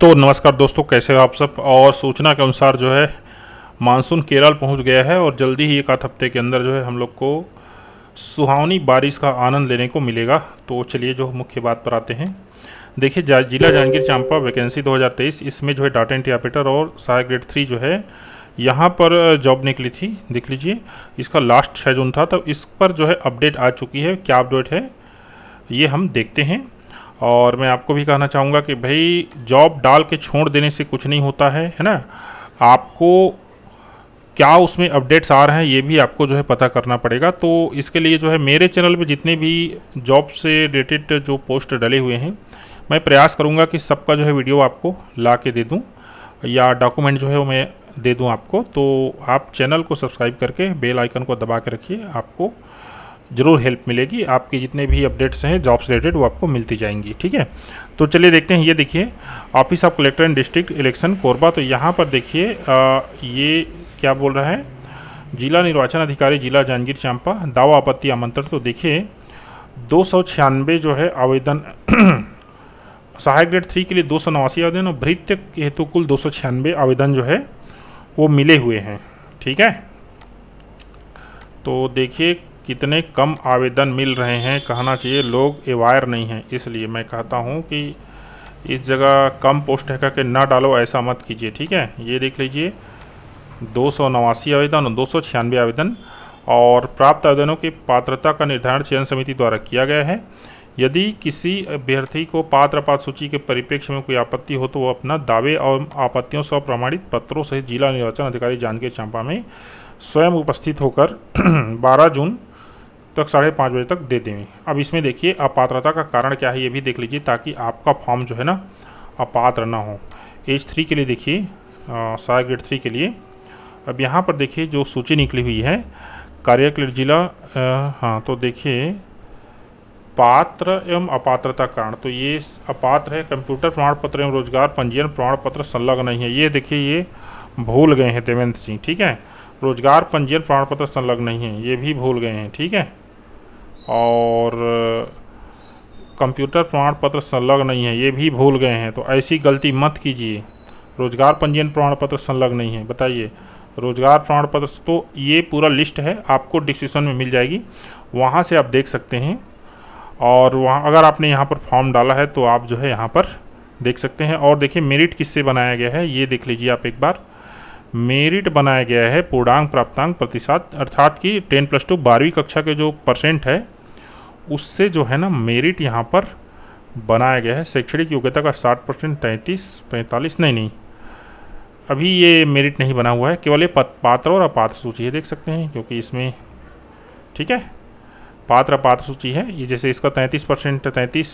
तो नमस्कार दोस्तों कैसे हो आप सब और सूचना के अनुसार जो है मानसून केरल पहुंच गया है और जल्दी ही एक आध हफ्ते के अंदर जो है हम लोग को सुहावनी बारिश का आनंद लेने को मिलेगा तो चलिए जो मुख्य बात पर आते हैं देखिए जिला जहांगीर चांपा वैकेंसी 2023 इसमें जो है डाटा एंट्री ऑपरेटर और सहायक ग्रेड थ्री जो है यहाँ पर जॉब निकली थी देख लीजिए इसका लास्ट शेजून जून था तो इस पर जो है अपडेट आ चुकी है क्या अपडेट है ये हम देखते हैं और मैं आपको भी कहना चाहूँगा कि भाई जॉब डाल के छोड़ देने से कुछ नहीं होता है है ना आपको क्या उसमें अपडेट्स आ रहे हैं ये भी आपको जो है पता करना पड़ेगा तो इसके लिए जो है मेरे चैनल पे जितने भी जॉब से रिलेटेड जो पोस्ट डले हुए हैं मैं प्रयास करूँगा कि सबका जो है वीडियो आपको ला के दे दूँ या डॉक्यूमेंट जो है वो मैं दे दूँ आपको तो आप चैनल को सब्सक्राइब करके बेल आइकन को दबा के रखिए आपको ज़रूर हेल्प मिलेगी आपके जितने भी अपडेट्स हैं जॉब्स रिलेटेड वो आपको मिलती जाएंगी ठीक है तो चलिए देखते हैं ये देखिए office of collector and district election Korba तो यहाँ पर देखिए ये क्या बोल रहा है जिला निर्वाचन अधिकारी जिला जांजगीर चांपा दावा आपत्ति आमंत्रण तो देखिए दो जो है आवेदन सहायक ग्रेड थ्री के लिए दो आवेदन और भृत्य हेतु कुल दो आवेदन जो है वो मिले हुए हैं ठीक है तो देखिए कितने कम आवेदन मिल रहे हैं कहना चाहिए लोग एवायर नहीं हैं इसलिए मैं कहता हूँ कि इस जगह कम पोस्ट है करके ना डालो ऐसा मत कीजिए ठीक है ये देख लीजिए दो सौ नवासी आवेदन और दो सौ छियानवे आवेदन और प्राप्त आवेदनों की पात्रता का निर्धारण चयन समिति द्वारा किया गया है यदि किसी अभ्यर्थी को पात्र पात्र सूची के परिप्रेक्ष्य में कोई आपत्ति हो तो वह अपना दावे और आपत्तियों से प्रमाणित पत्रों सहित जिला निर्वाचन अधिकारी जानकी चांपा में स्वयं उपस्थित होकर 12 जून तक साढ़े पाँच बजे तक दे देंगे अब इसमें देखिए अपात्रता का कारण क्या है ये भी देख लीजिए ताकि आपका फॉर्म जो है ना अपात्र ना हो एज थ्री के लिए देखिए सारा ग्रेड थ्री के लिए अब यहाँ पर देखिए जो सूची निकली हुई है कार्यकल जिला हाँ तो देखिए पात्र एवं अपात्रता कारण तो ये अपात्र है कंप्यूटर प्रमाण पत्र एवं रोजगार पंजीयन प्रमाण पत्र संलग्न नहीं है ये देखिए ये भूल गए हैं देवेंद्र सिंह ठीक है रोजगार पंजीयन प्रमाण पत्र संलग्न नहीं है ये भी भूल गए हैं ठीक है और कंप्यूटर प्रमाण पत्र संलग्न नहीं है ये भी भूल गए हैं तो ऐसी गलती मत कीजिए रोजगार पंजीयन प्रमाण पत्र संलग्न नहीं है बताइए रोजगार प्रमाण पत्र तो ये पूरा लिस्ट है आपको डिस्क्रिप्शन में मिल जाएगी वहाँ से आप देख सकते हैं और वहाँ अगर आपने यहाँ पर फॉर्म डाला है तो आप जो है यहाँ पर देख सकते हैं और देखिए मेरिट किससे बनाया गया है ये देख लीजिए आप एक बार मेरिट बनाया गया है पूर्णांग प्राप्तांग प्रतिशत अर्थात कि टेन प्लस टू बारहवीं कक्षा के जो परसेंट है उससे जो है ना मेरिट यहाँ पर बनाया गया है शैक्षणिक योग्यता का साठ परसेंट तैंतीस पैंतालीस नहीं नहीं अभी ये मेरिट नहीं बना हुआ है केवल ये पात्र और अपात्र सूची है देख सकते हैं क्योंकि इसमें ठीक है पात्र अपात्र सूची है ये जैसे इसका तैंतीस परसेंट तैंतीस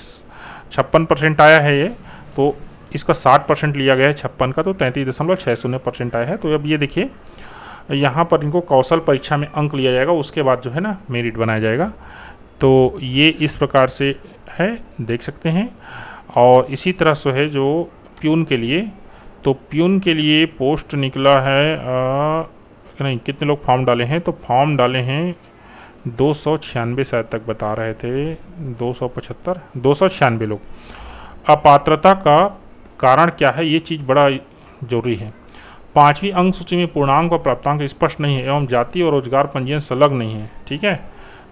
छप्पन परसेंट आया है ये तो इसका साठ परसेंट लिया गया है छप्पन का तो तैंतीस दशमलव छः शून्य परसेंट आया है तो अब ये देखिए यहाँ पर इनको कौशल परीक्षा में अंक लिया जाएगा उसके बाद जो है ना मेरिट बनाया जाएगा तो ये इस प्रकार से है देख सकते हैं और इसी तरह से है जो प्यून के लिए तो प्यून के लिए पोस्ट निकला है आ, नहीं कितने लोग फॉर्म डाले हैं तो फॉर्म डाले हैं दो सौ छियानवे शायद तक बता रहे थे दो सौ पचहत्तर दो सौ छियानवे लोग अपात्रता का कारण क्या है ये चीज़ बड़ा जरूरी है पांचवी अंक सूची में पूर्णांक और प्राप्तांक स्पष्ट नहीं है एवं जाति और रोजगार पंजीयन संलग्न नहीं है ठीक है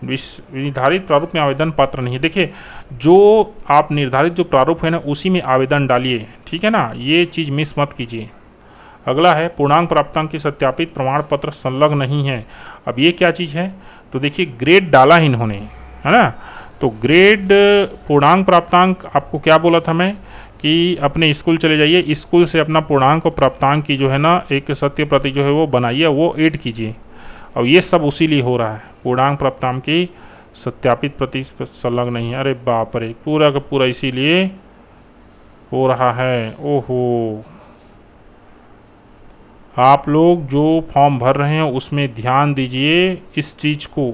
निर्धारित प्रारूप में आवेदन पात्र नहीं है देखिए जो आप निर्धारित जो प्रारूप है ना उसी में आवेदन डालिए ठीक है ना ये चीज़ मिस मत कीजिए अगला है पूर्णांक प्राप्तांक के सत्यापित प्रमाण पत्र संलग्न नहीं है अब ये क्या चीज़ है तो देखिए ग्रेड डाला इन्होंने है ना तो ग्रेड पूर्णांक प्राप्तांक आपको क्या बोला था मैं कि अपने स्कूल चले जाइए स्कूल से अपना पूर्णांक और प्राप्तांक की जो है ना एक सत्य प्रति जो है वो बनाइए वो एड कीजिए और ये सब उसी लिए हो रहा है पूर्णांग प्राप्तांक की सत्यापित प्रति संलग्न नहीं है अरे बाप रे पूरा का पूरा इसीलिए हो रहा है ओहो आप लोग जो फॉर्म भर रहे हैं उसमें ध्यान दीजिए इस चीज़ को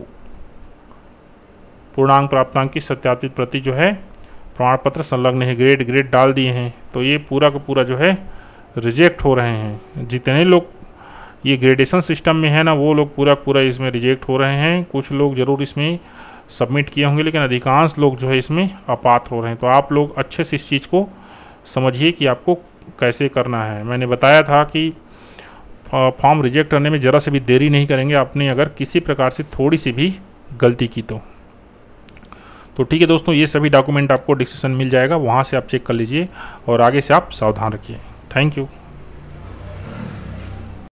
पूर्णांग प्राप्तांक की सत्यापित प्रति जो है प्रमाण पत्र संलग्न है ग्रेड ग्रेड डाल दिए हैं तो ये पूरा का पूरा जो है रिजेक्ट हो रहे हैं जितने लोग ये ग्रेडेशन सिस्टम में है ना वो लोग पूरा पूरा इसमें रिजेक्ट हो रहे हैं कुछ लोग ज़रूर इसमें सबमिट किए होंगे लेकिन अधिकांश लोग जो है इसमें अपात्र हो रहे हैं तो आप लोग अच्छे से इस चीज़ को समझिए कि आपको कैसे करना है मैंने बताया था कि फॉर्म रिजेक्ट करने में ज़रा से भी देरी नहीं करेंगे आपने अगर किसी प्रकार से थोड़ी सी भी गलती की तो तो ठीक है दोस्तों ये सभी डॉक्यूमेंट आपको डिस्क्रिप्शन मिल जाएगा वहाँ से आप चेक कर लीजिए और आगे से आप सावधान रखिए थैंक यू